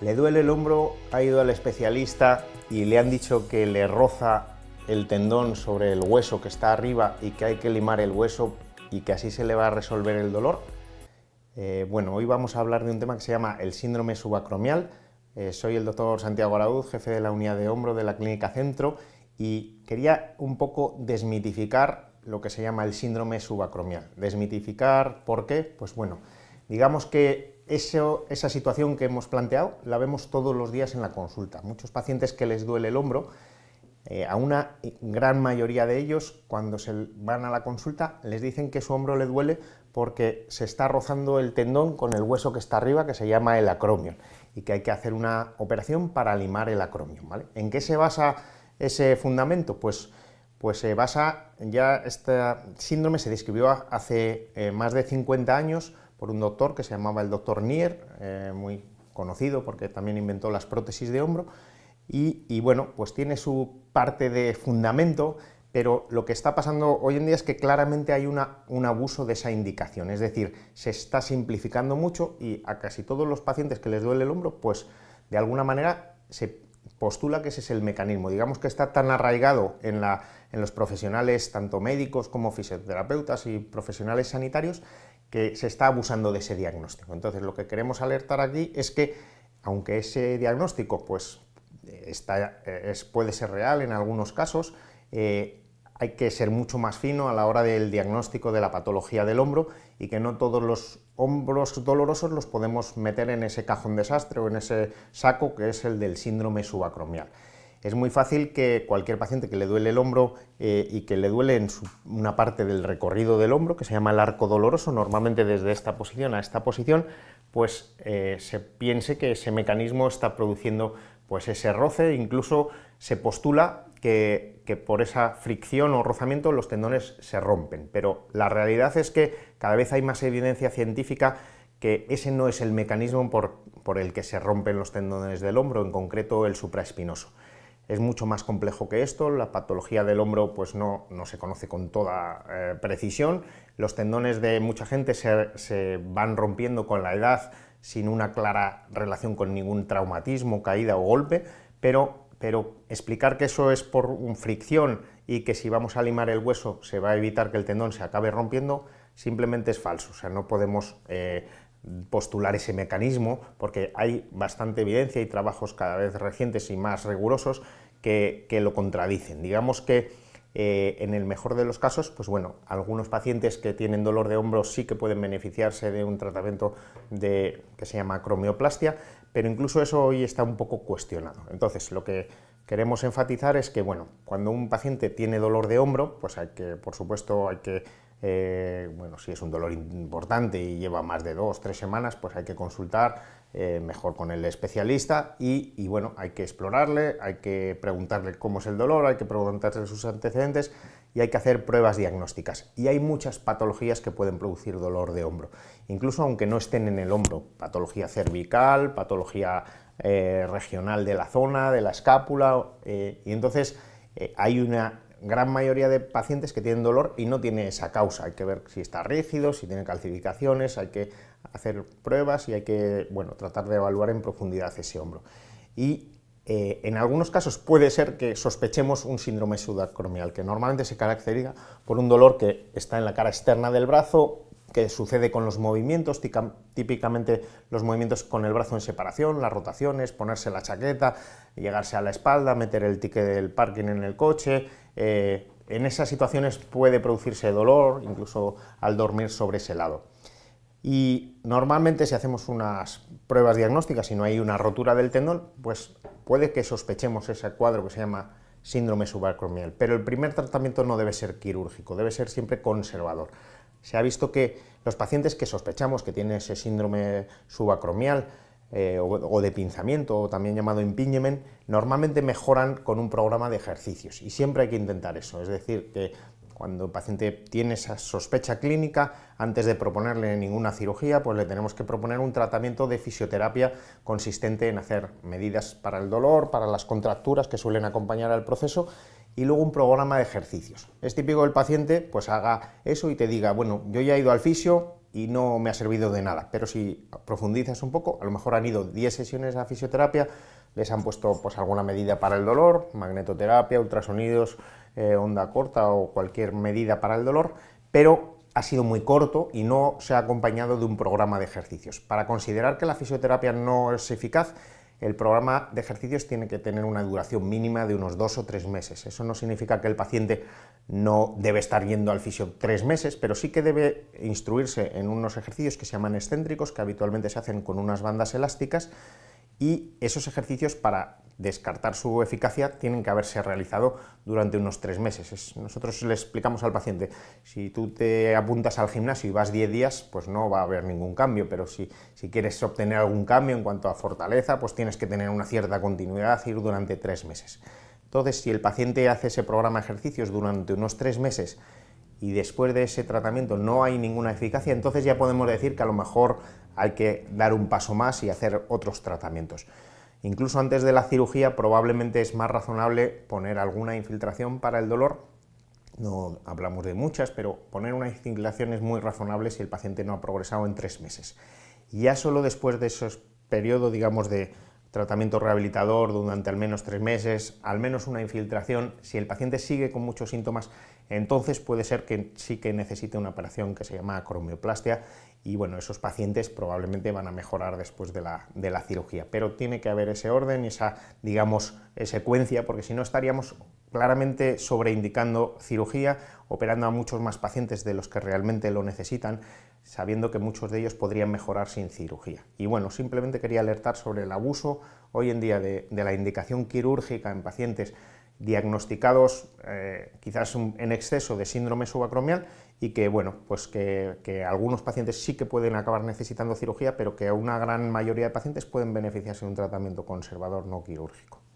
le duele el hombro, ha ido al especialista y le han dicho que le roza el tendón sobre el hueso que está arriba y que hay que limar el hueso y que así se le va a resolver el dolor. Eh, bueno, hoy vamos a hablar de un tema que se llama el síndrome subacromial. Eh, soy el doctor Santiago Arauz, jefe de la unidad de hombro de la Clínica Centro y quería un poco desmitificar lo que se llama el síndrome subacromial. Desmitificar, ¿por qué? Pues bueno, digamos que esa situación que hemos planteado la vemos todos los días en la consulta. Muchos pacientes que les duele el hombro, eh, a una gran mayoría de ellos cuando se van a la consulta les dicen que su hombro le duele porque se está rozando el tendón con el hueso que está arriba que se llama el acromion y que hay que hacer una operación para limar el acromion. ¿En qué se basa ese fundamento? Pues pues se basa, ya este síndrome se describió hace eh, más de 50 años por un doctor que se llamaba el doctor Nier, eh, muy conocido porque también inventó las prótesis de hombro, y, bueno, pues tiene su parte de fundamento, pero lo que está pasando hoy en día es que claramente hay un abuso de esa indicación, es decir, se está simplificando mucho y a casi todos los pacientes que les duele el hombro, pues de alguna manera se postula que ese es el mecanismo, digamos que está tan arraigado en los profesionales, tanto médicos como fisioterapeutas y profesionales sanitarios, que se está abusando de ese diagnóstico. Entonces, lo que queremos alertar aquí es que, aunque ese diagnóstico pues, eh, eh, puede ser real en algunos casos, eh, hay que ser mucho más fino a la hora del diagnóstico de la patología del hombro y que no todos los hombros dolorosos los podemos meter en ese cajón desastre o en ese saco que es el del síndrome subacromial es muy fácil que cualquier paciente que le duele el hombro eh, y que le duele en una parte del recorrido del hombro, que se llama el arco doloroso, normalmente desde esta posición a esta posición, pues eh, se piense que ese mecanismo está produciendo pues ese roce, incluso se postula que, por esa fricción o rozamiento los tendones se rompen, pero la realidad es que cada vez hay más evidencia científica que ese no es el mecanismo por el que se rompen los tendones del hombro, en concreto el supraespinoso. Es mucho más complejo que esto, la patología del hombro pues no, no se conoce con toda eh, precisión, los tendones de mucha gente se, van rompiendo con la edad sin una clara relación con ningún traumatismo, caída o golpe, pero pero explicar que eso es por fricción y que si vamos a limar el hueso se va a evitar que el tendón se acabe rompiendo, simplemente es falso. O sea, no podemos eh, postular ese mecanismo, porque hay bastante evidencia y trabajos cada vez recientes y más rigurosos que, lo contradicen. Digamos que eh, en el mejor de los casos, pues bueno, algunos pacientes que tienen dolor de hombro sí que pueden beneficiarse de un tratamiento de, que se llama cromioplastia, pero incluso eso hoy está un poco cuestionado. Entonces, lo que queremos enfatizar es que, bueno, cuando un paciente tiene dolor de hombro, pues hay que, por supuesto, hay que eh, bueno, si es un dolor importante y lleva más de dos, o tres semanas, pues hay que consultar eh, mejor con el especialista y, bueno, hay que explorarle, hay que preguntarle cómo es el dolor, hay que preguntarle sus antecedentes y hay que hacer pruebas diagnósticas. Y hay muchas patologías que pueden producir dolor de hombro, incluso aunque no estén en el hombro, patología cervical, patología eh, regional de la zona, de la escápula, y entonces hay una gran mayoría de pacientes que tienen dolor y no tiene esa causa. Hay que ver si está rígido, si tiene calcificaciones, hay que hacer pruebas y hay que bueno, tratar de evaluar en profundidad ese hombro. Y eh, en algunos casos puede ser que sospechemos un síndrome sudacromial, que normalmente se caracteriza por un dolor que está en la cara externa del brazo que sucede con los movimientos, típicamente los movimientos con el brazo en separación, las rotaciones, ponerse la chaqueta, llegarse a la espalda, meter el ticket del parking en el coche. Eh, en esas situaciones puede producirse dolor, incluso al dormir sobre ese lado. Y normalmente si hacemos unas pruebas diagnósticas y no hay una rotura del tendón, pues puede que sospechemos ese cuadro que se llama síndrome subacromial. Pero el primer tratamiento no debe ser quirúrgico, debe ser siempre conservador. Se ha visto que los pacientes que sospechamos que tienen ese síndrome subacromial eh, o, de pinzamiento, o también llamado impingement, normalmente mejoran con un programa de ejercicios y siempre hay que intentar eso. Es decir, que cuando el paciente tiene esa sospecha clínica, antes de proponerle ninguna cirugía, pues le tenemos que proponer un tratamiento de fisioterapia consistente en hacer medidas para el dolor, para las contracturas que suelen acompañar al proceso y luego un programa de ejercicios. Es típico que el paciente pues haga eso y te diga, bueno, yo ya he ido al fisio y no me ha servido de nada, pero si profundizas un poco, a lo mejor han ido 10 sesiones a fisioterapia, les han puesto pues alguna medida para el dolor, magnetoterapia, ultrasonidos, eh, onda corta o cualquier medida para el dolor, pero ha sido muy corto y no se ha acompañado de un programa de ejercicios. Para considerar que la fisioterapia no es eficaz, el programa de ejercicios tiene que tener una duración mínima de unos dos o tres meses. Eso no significa que el paciente no debe estar yendo al fisio tres meses, pero sí que debe instruirse en unos ejercicios que se llaman excéntricos, que habitualmente se hacen con unas bandas elásticas y esos ejercicios para descartar su eficacia tienen que haberse realizado durante unos tres meses. nosotros le explicamos al paciente, si tú te apuntas al gimnasio y vas 10 días, pues no va a haber ningún cambio, pero si, quieres obtener algún cambio en cuanto a fortaleza, pues tienes que tener una cierta continuidad, ir durante tres meses. Entonces, si el paciente hace ese programa de ejercicios durante unos tres meses y después de ese tratamiento no hay ninguna eficacia, entonces ya podemos decir que a lo mejor hay que dar un paso más y hacer otros tratamientos. Incluso antes de la cirugía probablemente es más razonable poner alguna infiltración para el dolor. No hablamos de muchas, pero poner una infiltración es muy razonable si el paciente no ha progresado en tres meses. Ya solo después de esos periodo, digamos, de tratamiento rehabilitador durante al menos tres meses, al menos una infiltración. Si el paciente sigue con muchos síntomas, entonces puede ser que sí que necesite una operación que se llama acromioplastia y bueno, esos pacientes probablemente van a mejorar después de la, de la cirugía. Pero tiene que haber ese orden y esa, digamos, secuencia, porque si no estaríamos claramente sobreindicando cirugía, operando a muchos más pacientes de los que realmente lo necesitan, sabiendo que muchos de ellos podrían mejorar sin cirugía. Y bueno, simplemente quería alertar sobre el abuso hoy en día de, la indicación quirúrgica en pacientes diagnosticados eh, quizás en exceso de síndrome subacromial y que, bueno, pues que, algunos pacientes sí que pueden acabar necesitando cirugía, pero que una gran mayoría de pacientes pueden beneficiarse de un tratamiento conservador no quirúrgico.